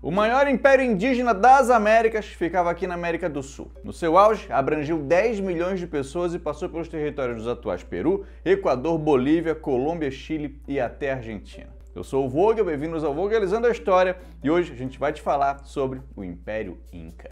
O maior império indígena das Américas ficava aqui na América do Sul. No seu auge, abrangiu 10 milhões de pessoas e passou pelos territórios dos atuais Peru, Equador, Bolívia, Colômbia, Chile e até Argentina. Eu sou o Vogel, bem-vindos ao Vogelizando a História e hoje a gente vai te falar sobre o Império Inca.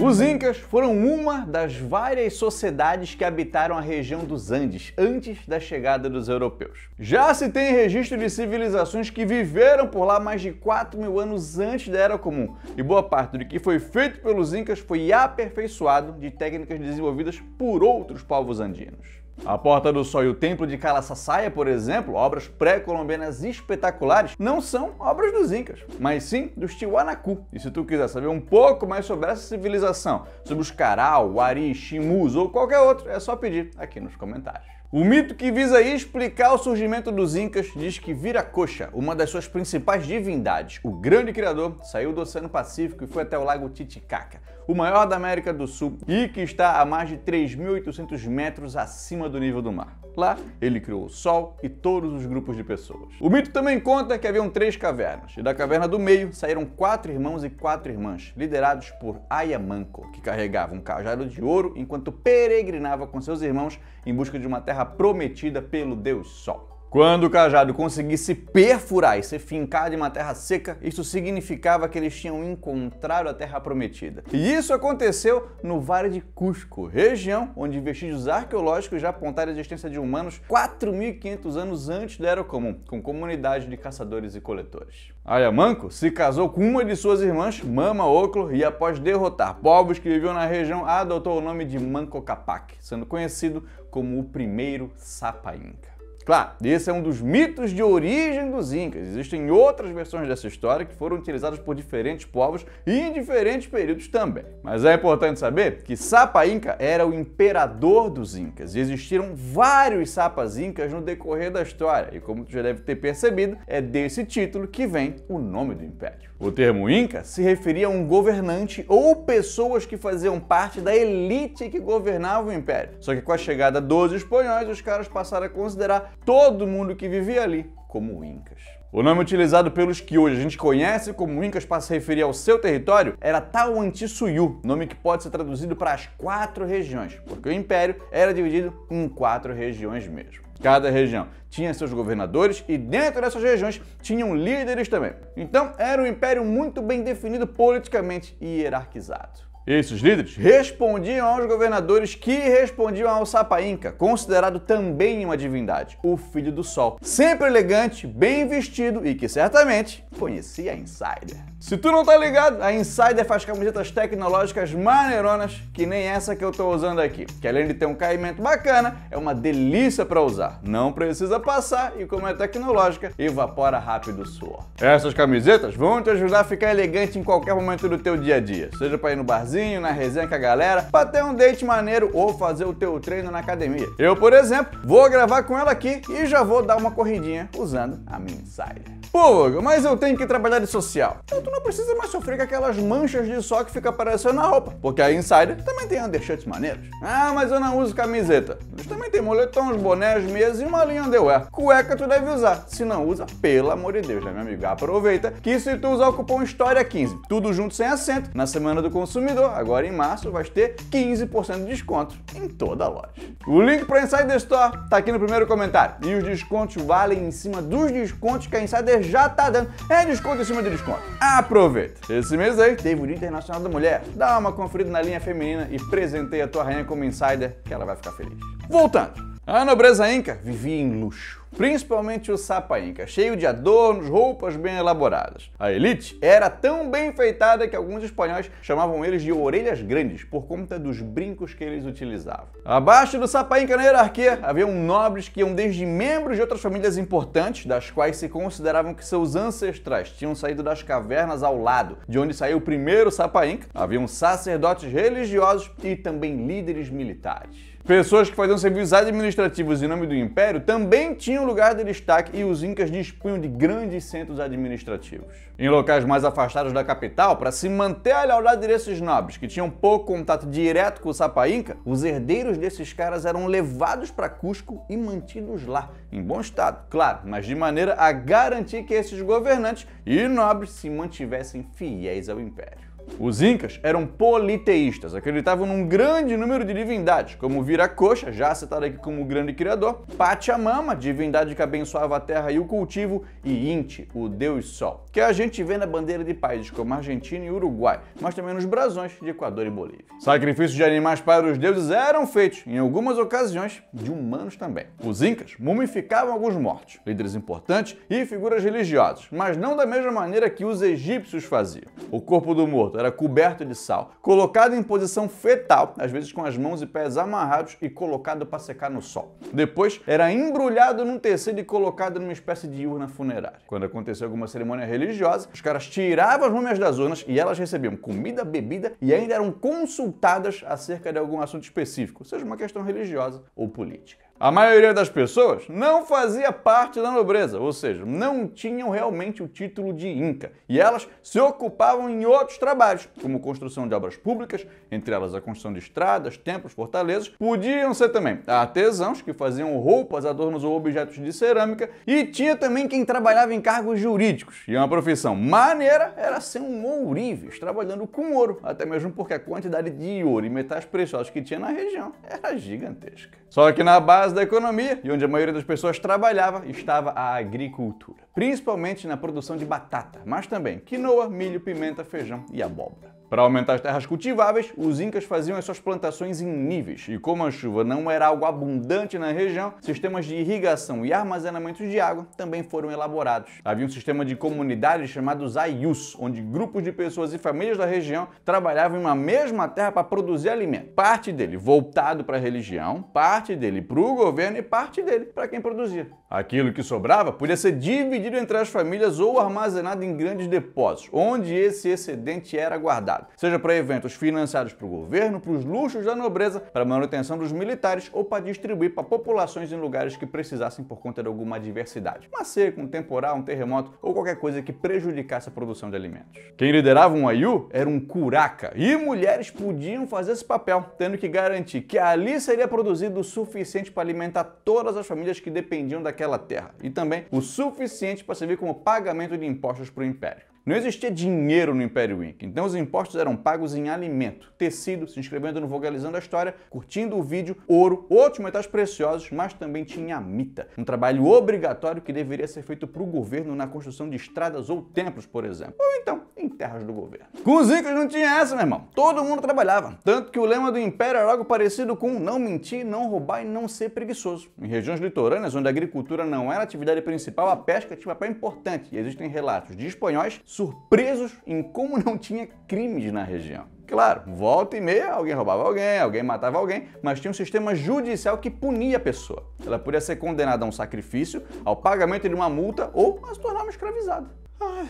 Os Incas foram uma das várias sociedades que habitaram a região dos Andes antes da chegada dos europeus. Já se tem registro de civilizações que viveram por lá mais de 4 mil anos antes da Era Comum, e boa parte do que foi feito pelos Incas foi aperfeiçoado de técnicas desenvolvidas por outros povos andinos. A Porta do Sol e o Templo de Calasasaya, por exemplo, obras pré-colombianas espetaculares, não são obras dos Incas, mas sim dos Tiwanaku. E se tu quiser saber um pouco mais sobre essa civilização, sobre os Caral, Wari, Chimus ou qualquer outro, é só pedir aqui nos comentários. O mito que visa explicar o surgimento dos Incas diz que Viracocha, uma das suas principais divindades, o grande criador, saiu do Oceano Pacífico e foi até o lago Titicaca, o maior da América do Sul e que está a mais de 3.800 metros acima do nível do mar. Lá, ele criou o Sol e todos os grupos de pessoas. O mito também conta que haviam três cavernas, e da caverna do meio saíram quatro irmãos e quatro irmãs, liderados por Ayamanco, que carregava um cajado de ouro enquanto peregrinava com seus irmãos em busca de uma terra prometida pelo deus Sol. Quando o cajado conseguisse perfurar e se fincar de uma terra seca, isso significava que eles tinham encontrado a terra prometida. E isso aconteceu no Vale de Cusco, região onde vestígios arqueológicos já apontaram a existência de humanos 4.500 anos antes da Era Comum, com comunidades de caçadores e coletores. Ayamanco se casou com uma de suas irmãs, Mama Oclo, e após derrotar povos que viviam na região, adotou o nome de Manco Capac, sendo conhecido como o primeiro Sapa Inca. Claro, esse é um dos mitos de origem dos Incas. Existem outras versões dessa história que foram utilizadas por diferentes povos e em diferentes períodos também. Mas é importante saber que Sapa Inca era o imperador dos Incas e existiram vários Sapas Incas no decorrer da história. E como tu já deve ter percebido, é desse título que vem o nome do império. O termo Inca se referia a um governante ou pessoas que faziam parte da elite que governava o império. Só que com a chegada dos espanhóis, os caras passaram a considerar todo mundo que vivia ali como Incas. O nome utilizado pelos que hoje a gente conhece como Incas para se referir ao seu território era Tawantinsuyu, nome que pode ser traduzido para as quatro regiões, porque o império era dividido em quatro regiões mesmo. Cada região tinha seus governadores e dentro dessas regiões tinham líderes também. Então era um império muito bem definido politicamente e hierarquizado. Esses líderes respondiam aos governadores que respondiam ao Sapa Inca, considerado também uma divindade, o filho do sol. Sempre elegante, bem vestido e que certamente conhecia a Insider. Se tu não tá ligado, a Insider faz camisetas tecnológicas maneironas, que nem essa que eu tô usando aqui, que além de ter um caimento bacana, é uma delícia para usar. Não precisa passar e como é tecnológica, evapora rápido o suor. Essas camisetas vão te ajudar a ficar elegante em qualquer momento do teu dia a dia, seja para ir no barzinho, na resenha com a galera, para ter um date maneiro ou fazer o teu treino na academia. Eu, por exemplo, vou gravar com ela aqui e já vou dar uma corridinha usando a minha Insider. Pô, mas eu tenho que trabalhar de social. Então, tu não precisa mais sofrer com aquelas manchas de sol que fica aparecendo na roupa, porque a Insider também tem undershirts maneiros. Ah, mas eu não uso camiseta. Eles também tem moletons, bonés, meias e uma linha underwear. Cueca tu deve usar, se não usa, pelo amor de Deus, né, meu amigo? Aproveita que se tu usar o cupom HISTÓRIA15, tudo junto sem assento na Semana do Consumidor, agora em março, vais ter 15% de desconto em toda a loja. O link para Insider Store tá aqui no primeiro comentário. E os descontos valem em cima dos descontos que a Insider já tá dando. É desconto em cima de desconto. Ah, Aproveita! Esse mês aí teve o Dia Internacional da Mulher. Dá uma conferida na linha feminina e presentei a tua rainha como insider, que ela vai ficar feliz. Voltando! A nobreza inca vivia em luxo principalmente o Sapa Inca, cheio de adornos, roupas bem elaboradas. A elite era tão bem enfeitada que alguns espanhóis chamavam eles de orelhas grandes por conta dos brincos que eles utilizavam. Abaixo do Sapa Inca na hierarquia haviam nobres que iam desde membros de outras famílias importantes, das quais se consideravam que seus ancestrais tinham saído das cavernas ao lado, de onde saiu o primeiro Sapa Inca, haviam sacerdotes religiosos e também líderes militares. Pessoas que faziam serviços administrativos em nome do império também tinham tinham lugar de destaque e os incas dispunham de grandes centros administrativos. Em locais mais afastados da capital, para se manter a lealdade desses nobres, que tinham pouco contato direto com o Sapa Inca, os herdeiros desses caras eram levados para Cusco e mantidos lá, em bom estado, claro, mas de maneira a garantir que esses governantes e nobres se mantivessem fiéis ao império. Os incas eram politeístas, acreditavam num grande número de divindades, como Viracocha, já citado aqui como o grande criador, Pachamama, divindade que abençoava a terra e o cultivo, e Inti, o deus sol, que a gente vê na bandeira de países como Argentina e Uruguai, mas também nos brasões de Equador e Bolívia. Sacrifícios de animais para os deuses eram feitos, em algumas ocasiões, de humanos também. Os incas mumificavam alguns mortos, líderes importantes e figuras religiosas, mas não da mesma maneira que os egípcios faziam. O corpo do morto era coberto de sal, colocado em posição fetal, às vezes com as mãos e pés amarrados e colocado para secar no sol. Depois era embrulhado num tecido e colocado numa espécie de urna funerária. Quando acontecia alguma cerimônia religiosa, os caras tiravam as múmias das urnas e elas recebiam comida, bebida e ainda eram consultadas acerca de algum assunto específico, seja uma questão religiosa ou política. A maioria das pessoas não fazia parte da nobreza, ou seja, não tinham realmente o título de Inca, e elas se ocupavam em outros trabalhos, como construção de obras públicas, entre elas a construção de estradas, templos, fortalezas. Podiam ser também artesãos que faziam roupas, adornos ou objetos de cerâmica, e tinha também quem trabalhava em cargos jurídicos. E uma profissão maneira era ser um ourives, trabalhando com ouro, até mesmo porque a quantidade de ouro e metais preciosos que tinha na região era gigantesca. Só que na base base da economia e onde a maioria das pessoas trabalhava estava a agricultura, principalmente na produção de batata, mas também quinoa, milho, pimenta, feijão e abóbora. Para aumentar as terras cultiváveis, os incas faziam as suas plantações em níveis, e como a chuva não era algo abundante na região, sistemas de irrigação e armazenamento de água também foram elaborados. Havia um sistema de comunidades chamados aius, onde grupos de pessoas e famílias da região trabalhavam em uma mesma terra para produzir alimento. Parte dele voltado para a religião, parte dele para o governo e parte dele para quem produzia. Aquilo que sobrava podia ser dividido entre as famílias ou armazenado em grandes depósitos, onde esse excedente era guardado. Estado, seja para eventos financiados pelo governo, para os luxos da nobreza, para a manutenção dos militares ou para distribuir para populações em lugares que precisassem por conta de alguma adversidade, uma seca, um temporal, um terremoto ou qualquer coisa que prejudicasse a produção de alimentos. Quem liderava um Ayu era um curaca, e mulheres podiam fazer esse papel, tendo que garantir que ali seria produzido o suficiente para alimentar todas as famílias que dependiam daquela terra, e também o suficiente para servir como pagamento de impostos para o império. Não existia dinheiro no Império Inca, então os impostos eram pagos em alimento, tecido, se inscrevendo no Vogalizando a História, curtindo o vídeo, ouro, outros metais preciosos, mas também tinha mita, um trabalho obrigatório que deveria ser feito para o governo na construção de estradas ou templos, por exemplo, ou então em terras do governo. Com os incas não tinha essa, meu irmão. Todo mundo trabalhava, tanto que o lema do Império era algo parecido com não mentir, não roubar e não ser preguiçoso. Em regiões litorâneas, onde a agricultura não era a atividade principal, a pesca tinha papel importante e existem relatos de espanhóis surpresos em como não tinha crimes na região. Claro, volta e meia alguém roubava alguém, alguém matava alguém, mas tinha um sistema judicial que punia a pessoa. Ela podia ser condenada a um sacrifício, ao pagamento de uma multa ou a se tornar uma escravizada. Ai.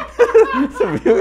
Você viu?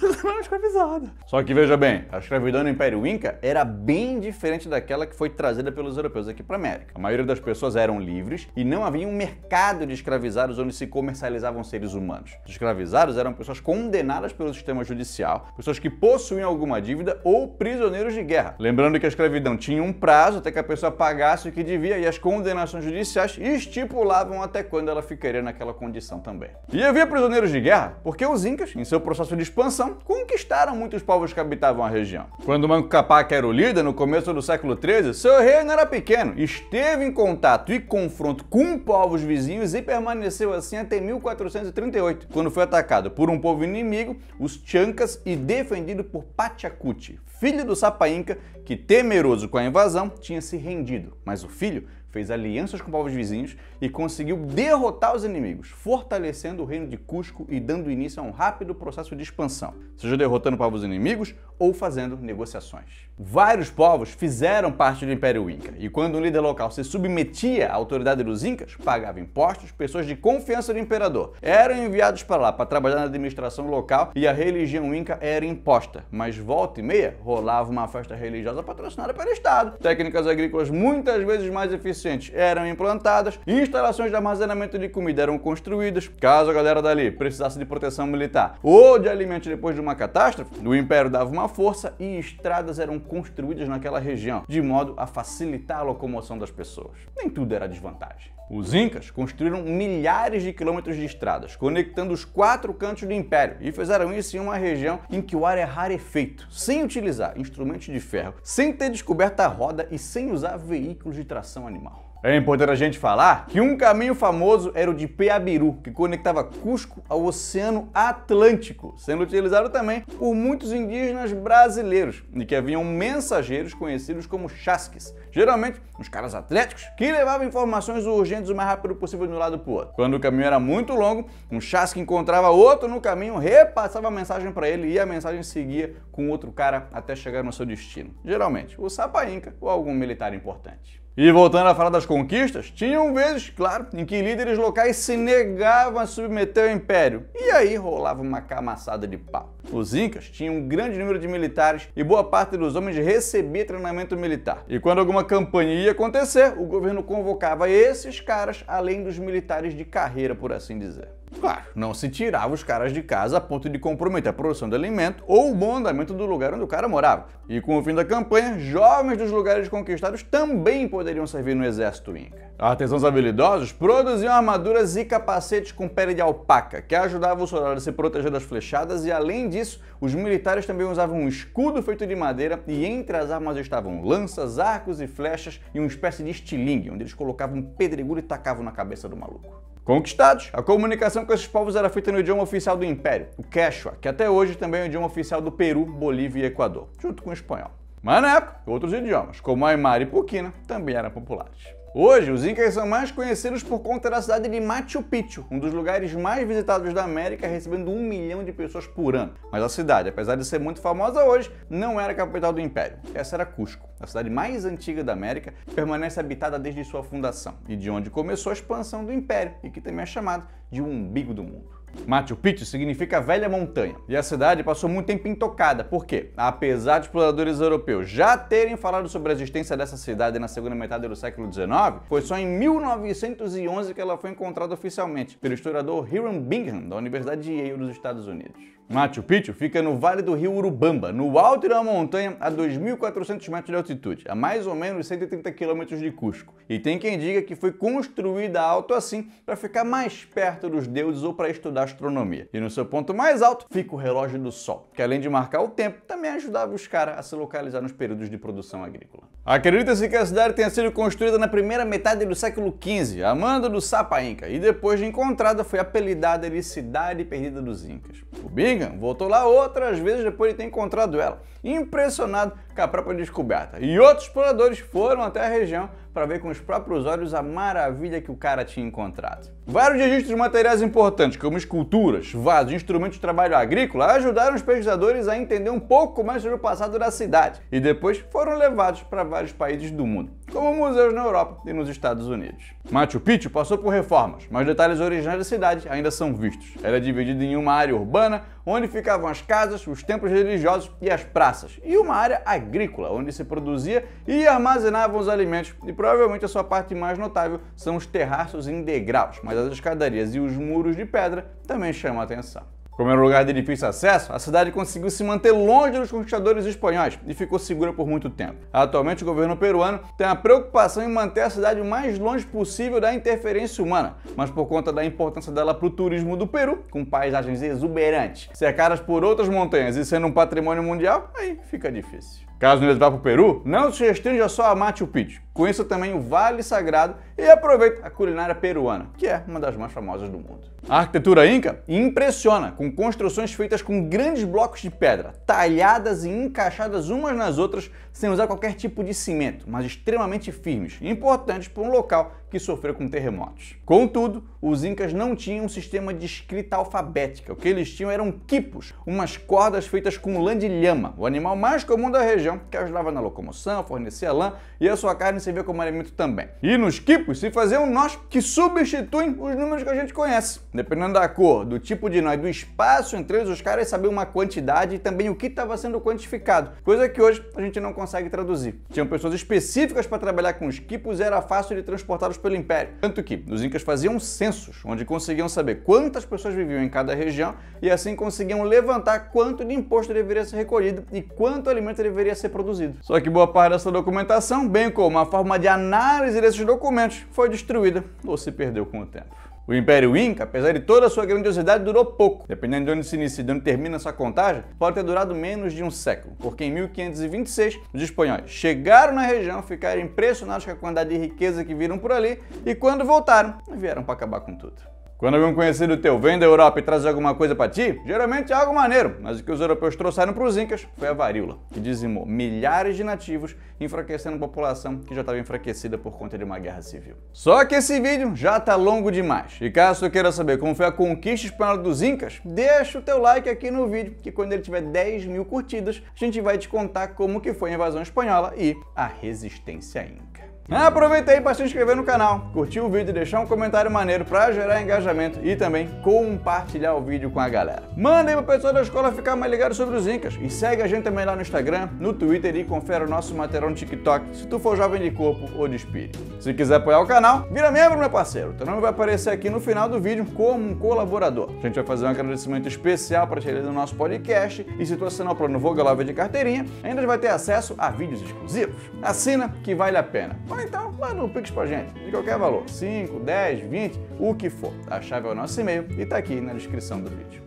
Você não era escravizada. Só que veja bem, a escravidão no Império Inca era bem diferente daquela que foi trazida pelos europeus aqui para América. A maioria das pessoas eram livres e não havia um mercado de escravizados onde se comercializavam seres humanos. Os escravizados eram pessoas condenadas pelo sistema judicial, pessoas que possuíam alguma dívida ou prisioneiros de guerra. Lembrando que a escravidão tinha um prazo até que a pessoa pagasse o que devia e as condenações judiciais estipulavam até quando ela ficaria naquela condição também. E havia prisioneiros de guerra porque os Incas, em seu processo de expansão, conquistaram muitos povos que habitavam a região. Quando Manco Capac era o líder, no começo do século XIII, seu reino era pequeno, esteve em contato e confronto com povos vizinhos e permaneceu assim até 1438, quando foi atacado por um povo inimigo, os Chancas, e defendido por Pachacuti, filho do Sapa Inca, que temeroso com a invasão, tinha se rendido, mas o filho fez alianças com povos vizinhos e conseguiu derrotar os inimigos, fortalecendo o reino de Cusco e dando início a um rápido processo de expansão, seja derrotando povos inimigos ou fazendo negociações. Vários povos fizeram parte do Império Inca, e quando um líder local se submetia à autoridade dos Incas, pagava impostos, pessoas de confiança do imperador eram enviados para lá para trabalhar na administração local e a religião Inca era imposta, mas volta e meia rolava uma festa religiosa patrocinada pelo Estado. Técnicas agrícolas muitas vezes mais eficientes suficientes eram implantadas, instalações de armazenamento de comida eram construídas. Caso a galera dali precisasse de proteção militar ou de alimento depois de uma catástrofe, o império dava uma força e estradas eram construídas naquela região, de modo a facilitar a locomoção das pessoas. Nem tudo era desvantagem. Os Incas construíram milhares de quilômetros de estradas, conectando os quatro cantos do império, e fizeram isso em uma região em que o ar é rarefeito, sem utilizar instrumentos de ferro, sem ter descoberto a roda e sem usar veículos de tração animal. É importante a gente falar que um caminho famoso era o de Peabiru, que conectava Cusco ao Oceano Atlântico, sendo utilizado também por muitos indígenas brasileiros, e que haviam mensageiros conhecidos como chasques, geralmente uns caras atléticos que levavam informações urgentes o mais rápido possível de um lado para o outro. Quando o caminho era muito longo, um chasque encontrava outro no caminho, repassava a mensagem para ele e a mensagem seguia com outro cara até chegar no seu destino, geralmente o Sapa Inca ou algum militar importante. E voltando a falar das conquistas, tinham vezes, claro, em que líderes locais se negavam a submeter ao império. E aí rolava uma camaçada de pau. Os incas tinham um grande número de militares e boa parte dos homens recebia treinamento militar. E quando alguma campanha ia acontecer, o governo convocava esses caras, além dos militares de carreira, por assim dizer. Claro, não se tirava os caras de casa a ponto de comprometer a produção de alimento ou o bom andamento do lugar onde o cara morava. E com o fim da campanha, jovens dos lugares conquistados também poderiam servir no exército inca. Artesãos habilidosos produziam armaduras e capacetes com pele de alpaca, que ajudava o soldado a se proteger das flechadas e, além disso, os militares também usavam um escudo feito de madeira e entre as armas estavam lanças, arcos e flechas e uma espécie de estilingue, onde eles colocavam um pedregulho e tacavam na cabeça do maluco conquistados. A comunicação com esses povos era feita no idioma oficial do Império, o Quechua, que até hoje também é o idioma oficial do Peru, Bolívia e Equador, junto com o espanhol. Mas na época, outros idiomas, como Aymara e Puquina, também eram populares. Hoje, os Incas são mais conhecidos por conta da cidade de Machu Picchu, um dos lugares mais visitados da América, recebendo um milhão de pessoas por ano. Mas a cidade, apesar de ser muito famosa hoje, não era a capital do Império. Essa era Cusco, a cidade mais antiga da América, que permanece habitada desde sua fundação e de onde começou a expansão do Império, e que também é chamado de umbigo do mundo. Machu Picchu significa velha montanha, e a cidade passou muito tempo intocada, porque, apesar de exploradores europeus já terem falado sobre a existência dessa cidade na segunda metade do século XIX, foi só em 1911 que ela foi encontrada oficialmente pelo historiador Hiram Bingham, da Universidade de Yale, dos Estados Unidos. Machu Picchu fica no vale do rio Urubamba, no alto de uma montanha a 2.400 metros de altitude, a mais ou menos 130 quilômetros de Cusco. E tem quem diga que foi construída alto assim para ficar mais perto dos deuses ou para estudar astronomia. E no seu ponto mais alto fica o relógio do sol, que além de marcar o tempo, também ajudava os caras a se localizar nos períodos de produção agrícola. Acredita-se que a cidade tenha sido construída na primeira metade do século XV, Amanda do Sapa Inca, e depois de encontrada foi apelidada de Cidade Perdida dos Incas. O Bingham voltou lá outras vezes depois de ter encontrado ela, impressionado com a própria descoberta. E outros exploradores foram até a região para ver com os próprios olhos a maravilha que o cara tinha encontrado. Vários registros materiais importantes, como esculturas, vasos, instrumentos de trabalho agrícola, ajudaram os pesquisadores a entender um pouco mais sobre o passado da cidade e depois foram levados para vários países do mundo, como museus na Europa e nos Estados Unidos. Machu Picchu passou por reformas, mas detalhes originais da cidade ainda são vistos. Ela é dividida em uma área urbana, onde ficavam as casas, os templos religiosos e as praças, e uma área agrícola, onde se produzia e armazenavam os alimentos, e provavelmente a sua parte mais notável são os terraços em degraus, mas as escadarias e os muros de pedra também chamam a atenção. Como era um lugar de difícil acesso, a cidade conseguiu se manter longe dos conquistadores espanhóis e ficou segura por muito tempo. Atualmente, o governo peruano tem a preocupação em manter a cidade o mais longe possível da interferência humana, mas por conta da importância dela para o turismo do Peru, com paisagens exuberantes, cercadas por outras montanhas e sendo um patrimônio mundial, aí fica difícil. Caso não vá para o Peru, não se restringe só a Machu Picchu. Conheça também o Vale Sagrado e aproveite a culinária peruana, que é uma das mais famosas do mundo. A arquitetura inca impressiona, com construções feitas com grandes blocos de pedra, talhadas e encaixadas umas nas outras sem usar qualquer tipo de cimento, mas extremamente firmes, importantes para um local que sofreu com terremotos. Contudo, os incas não tinham um sistema de escrita alfabética. O que eles tinham eram quipos, umas cordas feitas com lã de lhama, o animal mais comum da região, que ajudava na locomoção, fornecia lã e a sua carne se você como alimento também. E nos quipos se fazer um nós que substituem os números que a gente conhece. Dependendo da cor, do tipo de nó e do espaço entre eles, os caras sabiam uma quantidade e também o que estava sendo quantificado, coisa que hoje a gente não consegue traduzir. Tinham pessoas específicas para trabalhar com os quipos e era fácil de transportá-los pelo império. Tanto que os incas faziam censos, onde conseguiam saber quantas pessoas viviam em cada região e assim conseguiam levantar quanto de imposto deveria ser recolhido e quanto alimento deveria ser produzido. Só que boa parte dessa documentação, bem como a forma de análise desses documentos foi destruída ou se perdeu com o tempo. O Império Inca, apesar de toda a sua grandiosidade, durou pouco. Dependendo de onde se inicia e de onde termina essa contagem, pode ter durado menos de um século, porque em 1526 os espanhóis chegaram na região, ficaram impressionados com a quantidade de riqueza que viram por ali e quando voltaram, vieram para acabar com tudo. Quando algum conhecido teu vem da Europa e traz alguma coisa para ti, geralmente é algo maneiro, mas o que os europeus trouxeram para os incas foi a varíola, que dizimou milhares de nativos, enfraquecendo a população que já estava enfraquecida por conta de uma guerra civil. Só que esse vídeo já tá longo demais, e caso tu queira saber como foi a conquista espanhola dos incas, deixa o teu like aqui no vídeo, que quando ele tiver 10 mil curtidas, a gente vai te contar como que foi a invasão espanhola e a resistência inca. Ah, aproveita aí para se inscrever no canal, curtir o vídeo deixar um comentário maneiro para gerar engajamento e também compartilhar o vídeo com a galera. Manda aí pro pessoal da escola ficar mais ligado sobre os Incas e segue a gente também lá no Instagram, no Twitter e confere o nosso material no TikTok se tu for jovem de corpo ou de espírito. Se quiser apoiar o canal, vira membro, meu parceiro. Teu nome vai aparecer aqui no final do vídeo como um colaborador. A gente vai fazer um agradecimento especial para te no nosso podcast e se tu assinar o plano Vogalove de carteirinha, ainda vai ter acesso a vídeos exclusivos. Assina que vale a pena grana, então manda um Pix pra gente, de qualquer valor, 5, 10, 20, o que for. A chave é o nosso e-mail e tá aqui na descrição do vídeo.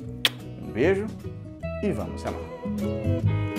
Um beijo e vamos lá.